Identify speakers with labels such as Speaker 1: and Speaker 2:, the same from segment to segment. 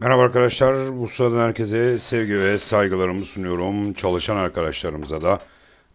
Speaker 1: Merhaba arkadaşlar, bu sırada herkese sevgi ve saygılarımı sunuyorum. Çalışan arkadaşlarımıza da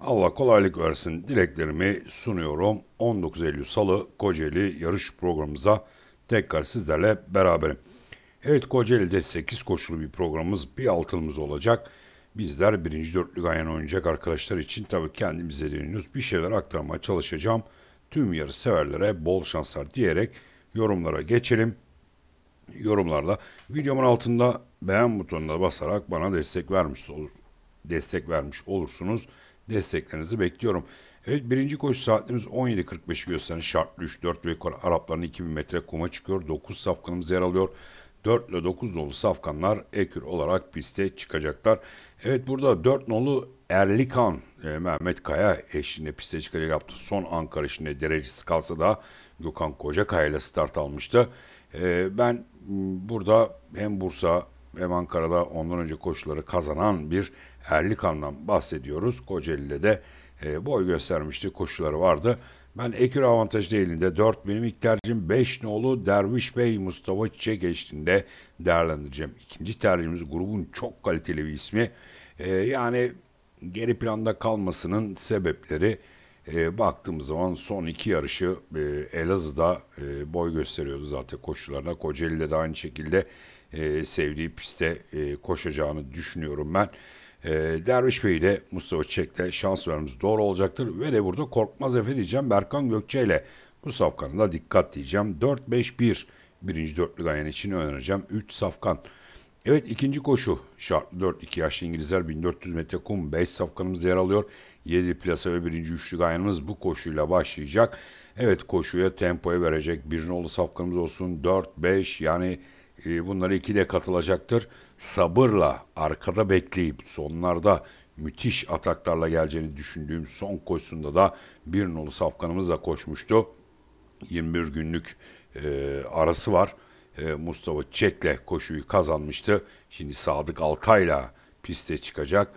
Speaker 1: Allah kolaylık versin dileklerimi sunuyorum. 19 Eylül Salı Kocaeli yarış programımıza tekrar sizlerle beraberim. Evet Kocaeli'de 8 koşulu bir programımız, bir altınımız olacak. Bizler birinci dörtlük ayağına oynayacak arkadaşlar için tabii kendimize dönüyoruz. Bir şeyler aktarmaya çalışacağım. Tüm yarış severlere bol şanslar diyerek yorumlara geçelim yorumlarda videomun altında beğen butonuna basarak bana destek vermiş olur, destek vermiş olursunuz. Desteklerinizi bekliyorum. Evet birinci koşu saatimiz 17.45'i gösteren şartlı 3, 4 ve Arapların 2000 metre kuma çıkıyor. 9 safkanımız yer alıyor. 4 ile 9 nolu safkanlar ekür olarak piste çıkacaklar. Evet burada 4 nolu Erlikan e, Mehmet Kaya eşliğinde piste çıkacak yaptı. Son Ankara işinde derecesi kalsa da Gökhan Kocakaya ile start almıştı. Ee, ben ıı, burada hem Bursa hem Ankara'da ondan önce koşuları kazanan bir Erlikan'dan bahsediyoruz. Kocaeli'de de e, boy göstermişti, koşuları vardı. Ben ekür avantaj değilinde 4 benim ilk tercihim 5 nolu Derviş Bey Mustafa Çiçek eşliğinde değerlendireceğim. İkinci tercihimiz grubun çok kaliteli bir ismi. E, yani geri planda kalmasının sebepleri e, baktığımız zaman son iki yarışı e, Elazığ'da e, boy gösteriyordu zaten koşularına. Kocaeli'de de aynı şekilde e, sevdiği pistte e, koşacağını düşünüyorum ben. E, Derviş Bey ile Mustafa Çek'le şans vermemiz doğru olacaktır. Ve de burada Korkmaz Efe diyeceğim. Berkan Gökçe ile bu safkanı da dikkat diyeceğim. 4-5-1 birinci dörtlü gayen için önereceğim. 3 safkan. Evet ikinci koşu şartlı 4 2 yaşlı İngilizler 1400 metre kum 5 safkanımız yer alıyor. 7 plasa ve 1. üçlü gayanımız bu koşuyla başlayacak. Evet koşuya tempoya verecek. Bir nolu safkanımız olsun 4 5 yani e, bunları iki de katılacaktır. Sabırla arkada bekleyip sonlarda müthiş ataklarla geleceğini düşündüğüm son koşusunda da bir nolu safkanımızla koşmuştu. 21 günlük e, arası var. Ee, Mustafa Çek'le koşuyu kazanmıştı. Şimdi Sadık Altay'la piste çıkacak.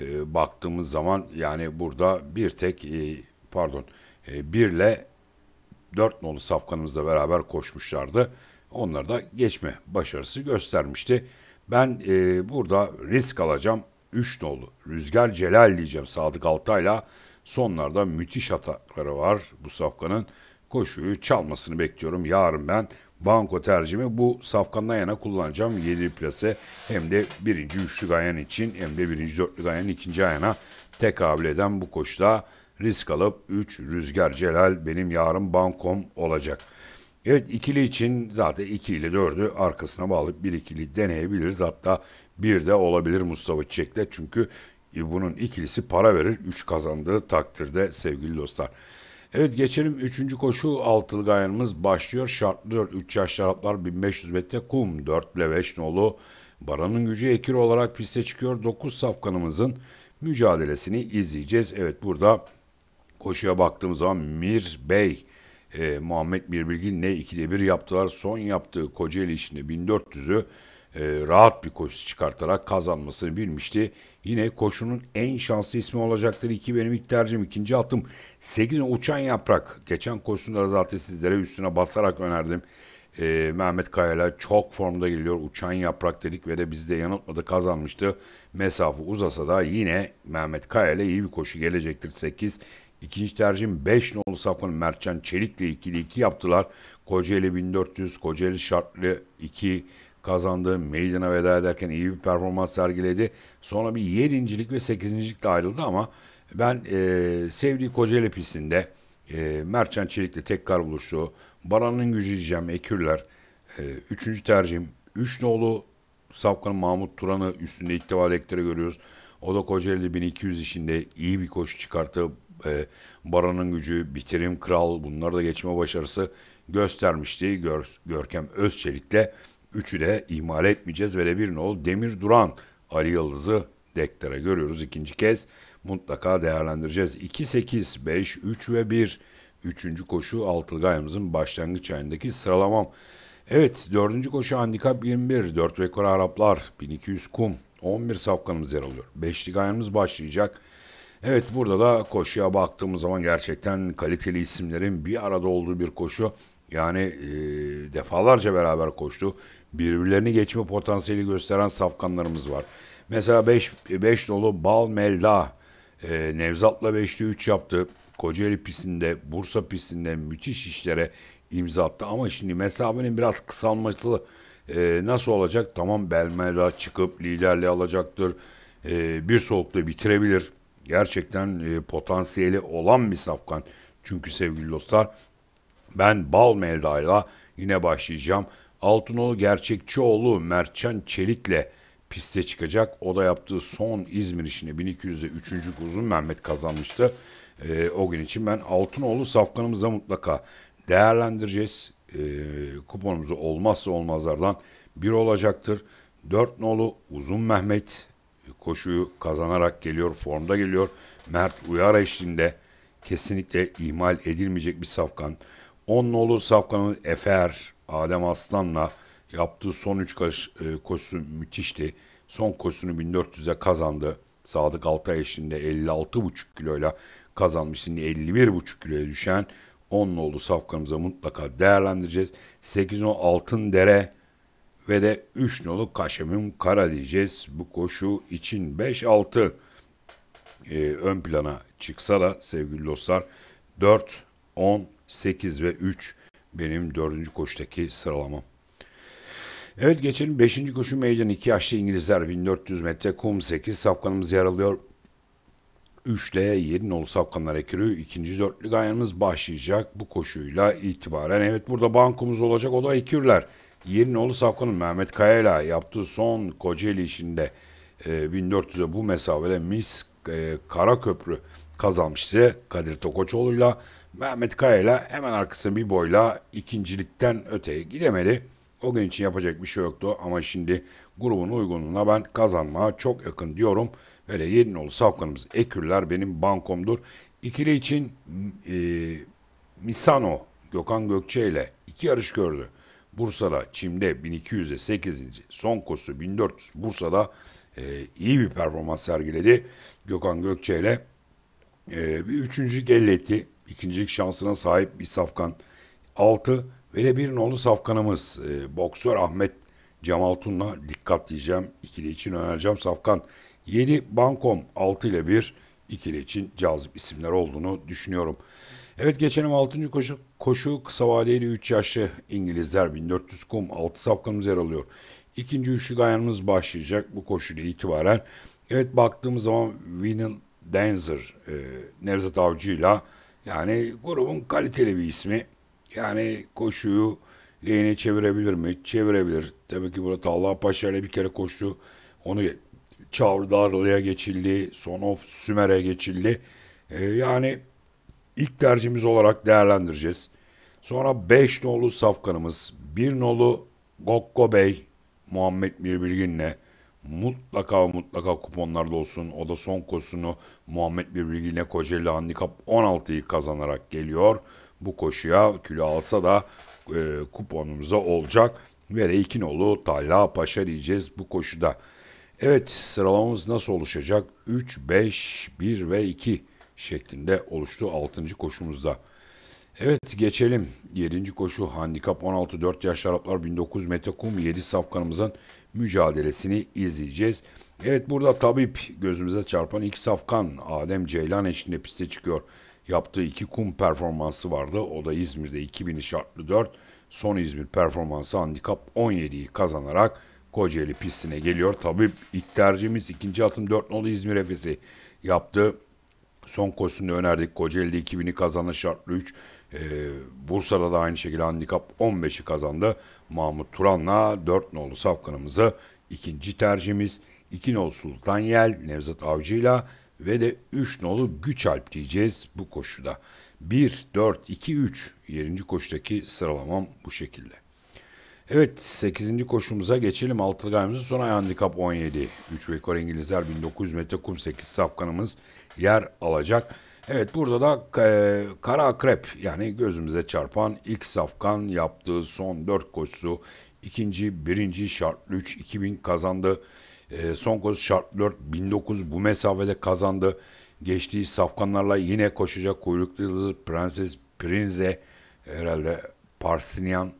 Speaker 1: Ee, baktığımız zaman yani burada bir tek e, pardon e, birle dört nolu safkanımızla beraber koşmuşlardı. Onlar da geçme başarısı göstermişti. Ben e, burada risk alacağım. 3 nolu Rüzgar Celal diyeceğim Sadık Altay'la. Sonlarda müthiş atakları var bu safkanın. Koşuyu çalmasını bekliyorum. Yarın ben Banko tercimi bu safkandan yana kullanacağım 7 plase hem de birinci üçlü gayen için hem de birinci dörtlü gayen ikinci ayana tekabül eden bu koşuda risk alıp 3 Rüzgar Celal benim yarın bankom olacak. Evet ikili için zaten 2 ile 4'ü arkasına bağlayıp bir ikili deneyebiliriz. Hatta bir de olabilir Mustafa Çiçek'le çünkü bunun ikilisi para verir 3 kazandığı takdirde sevgili dostlar. Evet geçelim 3. koşu altılı gayanımız başlıyor. Şartlı 4 3 yaş şaraplar 1500 metre kum 4 ile 5 nolu. Baranın gücü ekir olarak piste çıkıyor. 9 safkanımızın mücadelesini izleyeceğiz. Evet burada koşuya baktığımız zaman Mir Bey e, Muhammed Mirbilgin ne 2'de 1 yaptılar. Son yaptığı Kocaeli işinde 1400'ü e, rahat bir koşu çıkartarak kazanmasını bilmişti. Yine koşunun en şanslı ismi olacaktır. İki benim ilk tercihim, ikinci attım 8 uçan yaprak. Geçen koşusunda zaten sizlere üstüne basarak önerdim. E, Mehmet Kayala çok formda geliyor. Uçan yaprak dedik ve de bizde yanıltmadı kazanmıştı. Mesafe uzasa da yine Mehmet Kayala iyi bir koşu gelecektir 8. İkinci tercihim 5 nolu sapkın Mertcan Çelik'le ikili 2 yaptılar. Kocaeli 1400, Kocaeli şartlı 2, kazandı. Maiden'a veda ederken iyi bir performans sergiledi. Sonra bir yedincilik ve sekizincilikle ayrıldı ama ben e, sevdiği Kocaeli pistinde e, Mertcan Çelik'le tekrar buluştu. Baran'ın gücü diyeceğim Ekürler. E, üçüncü tercihim. Üç nolu Safkan Mahmut Turan'ı üstünde ilk defa görüyoruz. O da Kocaeli 1200 işinde iyi bir koşu çıkarttı. E, Baran'ın gücü, bitirim kral bunları da geçme başarısı göstermişti Gör, Görkem Özçelik'le Üçü de ihmal etmeyeceğiz. Ve bir nol Demir Duran Ali Yıldız'ı dektara görüyoruz ikinci kez. Mutlaka değerlendireceğiz. 2, 8, 5, 3 ve 1. Üçüncü koşu Altılgay'ımızın başlangıç ayındaki sıralamam. Evet dördüncü koşu handikap 21. 4 rekor Araplar 1200 kum. 11 safkanımız yer alıyor. Beşlik ayarımız başlayacak. Evet burada da koşuya baktığımız zaman gerçekten kaliteli isimlerin bir arada olduğu bir koşu. Yani e, defalarca beraber koştu. Birbirlerini geçme potansiyeli gösteren safkanlarımız var. Mesela 5 dolu Bal Melda e, Nevzat'la 5'te 3 yaptı. Kocaeli pistinde, Bursa pistinde müthiş işlere imza attı. Ama şimdi mesafenin biraz kısalması e, nasıl olacak? Tamam Belmela çıkıp liderliği alacaktır. E, bir solukta bitirebilir. Gerçekten e, potansiyeli olan bir safkan. Çünkü sevgili dostlar ben bal Melda'yla yine başlayacağım. Altınoğlu Gerçekçioğlu Mertcan Çelik'le piste çıkacak. O da yaptığı son İzmir işine 1200'de 3. uzun Mehmet kazanmıştı. E, o gün için ben Altınoğlu safkanımıza mutlaka değerlendireceğiz. E, kuponumuzu olmazsa olmazlardan bir olacaktır. 4 nolu Uzun Mehmet e, koşuyu kazanarak geliyor, formda geliyor. Mert Uyar eşliğinde kesinlikle ihmal edilmeyecek bir safkan. 10 nolu Safkan'ın Efer, Adem Aslan'la yaptığı son 3 kaş, e, koşusu müthişti. Son koşusunu 1400'e kazandı. Sadık Altay eşliğinde 56,5 kiloyla kazanmış. Şimdi 51,5 kiloya düşen 10 nolu safkanımıza mutlaka değerlendireceğiz. 8 nolu Altın Dere ve de 3 nolu Kaşemim Kara diyeceğiz. Bu koşu için 5-6 e, ön plana çıksa da sevgili dostlar 4 10 8 ve 3 benim 4. koştaki sıralamam. Evet geçelim 5. koşu meydan 2 yaşlı İngilizler 1400 metre kum 8 safkanımız yer alıyor. 3 ile 7 nolu safkanlar ekürü İkinci dörtlü gayanımız başlayacak bu koşuyla itibaren. Evet burada bankumuz olacak o da ekürler. 7 nolu safkanın Mehmet Kaya ile yaptığı son Kocaeli işinde 1400'e bu mesafede Mis e, Karaköprü kazanmıştı Kadir Tokoçoğlu'yla Mehmet Kaya ile hemen arkasında bir boyla ikincilikten öteye gidemedi. O gün için yapacak bir şey yoktu ama şimdi grubun uygunluğuna ben kazanmaya çok yakın diyorum. Böyle Yedinoğlu Safkan'ımız eküller benim bankomdur. İkili için e, Misano Gökhan Gökçe ile iki yarış gördü. Bursa'da Çim'de 1200'e 8. Son kosu 1400 Bursa'da e, iyi bir performans sergiledi. Gökhan Gökçe ile e, bir üçüncü elde etti ikincilik şansına sahip bir Safkan. 6 Verebirin oğlu Safkan'ımız e, boksör Ahmet Cemaltun'la dikkat diyeceğim İkili için önereceğim Safkan. 7 Bankom 6 ile 1 ikili için cazip isimler olduğunu düşünüyorum. Evet geçelim 6. koşu, koşu kısa vadeli 3 yaşlı İngilizler 1400 kum 6 safkanımız yer alıyor. İkinci üçlü gayanımız başlayacak bu koşuyla itibaren. Evet baktığımız zaman Winning Dancer e, Nevzat Avcı ile yani grubun kaliteli bir ismi. Yani koşuyu lehine çevirebilir mi? Çevirebilir. Tabii ki burada Allah Paşa ile bir kere koştu. Onu Çavdarlı'ya geçildi. Sonov Sümer'e geçildi. Ee, yani ilk tercihimiz olarak değerlendireceğiz. Sonra 5 nolu Safkan'ımız, 1 nolu Gokko Bey, Muhammed Mirbilgin'le, mutlaka mutlaka kuponlarda olsun. O da son koşusunu Muhammed Birbirgi ile Kocaeli Handikap 16'yı kazanarak geliyor. Bu koşuya kilo alsa da e, kuponumuza olacak. Ve de İkinoğlu Talha Paşa diyeceğiz bu koşuda. Evet sıralamamız nasıl oluşacak? 3, 5, 1 ve 2 şeklinde oluştu 6. koşumuzda. Evet geçelim. 7. koşu handikap 16 4 yaş Araplar 1900 metre kum 7 safkanımızın mücadelesini izleyeceğiz. Evet burada Tabip gözümüze çarpan ilk safkan Adem Ceylan eşliğinde piste çıkıyor. Yaptığı iki kum performansı vardı. O da İzmir'de 2000 şartlı 4. Son İzmir performansı handikap 17'yi kazanarak Kocaeli pistine geliyor. Tabip ilk tercihimiz ikinci atım 4 nolu İzmir Efes'i yaptı. Son koşusunu önerdik. Kocaeli 2000'i kazanan şartlı 3. E, Bursa'da da aynı şekilde handikap 15'i kazandı. Mahmut Turan'la 4 nolu safkanımızı ikinci tercihimiz. 2 nolu Sultan Yel Nevzat Avcı'yla ve de 3 nolu Güçalp diyeceğiz bu koşuda. 1, 4, 2, 3 7. koşudaki sıralamam bu şekilde. Evet 8. koşumuza geçelim. Altılgayımızın son ay handikap 17. 3 ve İngilizler 1900 metre kum 8 safkanımız yer alacak. Evet burada da e, kara akrep yani gözümüze çarpan ilk safkan yaptığı son dört koşusu ikinci birinci şart 3 2000 kazandı. E, son koşu şart 4 1900 bu mesafede kazandı. Geçtiği safkanlarla yine koşacak kuyruklu yıldız Prenses Prinze herhalde Parsinyan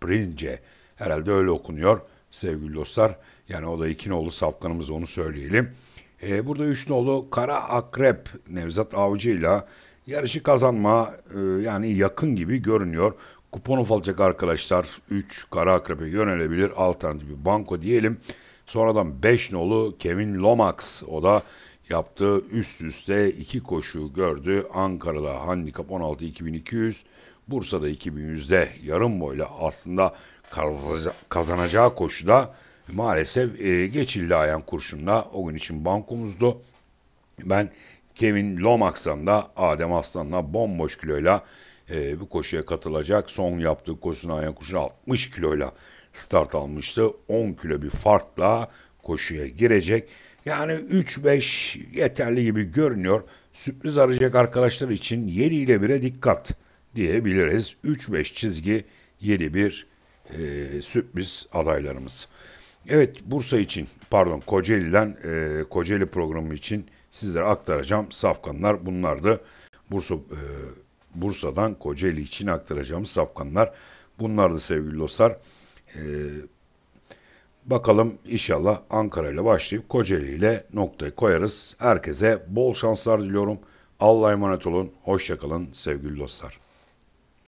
Speaker 1: Prince herhalde öyle okunuyor sevgili dostlar. Yani o da iki safkanımız onu söyleyelim. E, burada üç nolu Kara Akrep Nevzat Avcı ile yarışı kazanma e, yani yakın gibi görünüyor. Kupon ufalacak arkadaşlar 3 Kara Akrep'e yönelebilir. Alternatif banko diyelim. Sonradan 5 nolu Kevin Lomax o da yaptı üst üste iki koşu gördü. Ankara'da handikap 16 2200, Bursa'da 2100'de yarım boyla aslında kazanacağı koşuda maalesef e, geçildi ayan kurşunla o gün için bankomuzdu. Ben Kevin Lomax'tan da Adem Aslan'la bomboş kiloyla e, bu koşuya katılacak. Son yaptığı koşusuna ayan kurşunu 60 kiloyla start almıştı. 10 kilo bir farkla koşuya girecek. Yani 3-5 yeterli gibi görünüyor. Sürpriz arayacak arkadaşlar için 7 ile 1'e dikkat diyebiliriz. 3-5 çizgi 7-1 e, sürpriz adaylarımız. Evet Bursa için pardon Kocaeli'den e, Kocaeli programı için sizlere aktaracağım safkanlar bunlardı. Bursa e, Bursa'dan Kocaeli için aktaracağımız safkanlar bunlardı sevgili dostlar. E, bakalım inşallah Ankara ile başlayıp Kocaeli ile noktayı koyarız. Herkese bol şanslar diliyorum. Allah'a emanet olun. Hoşçakalın sevgili dostlar.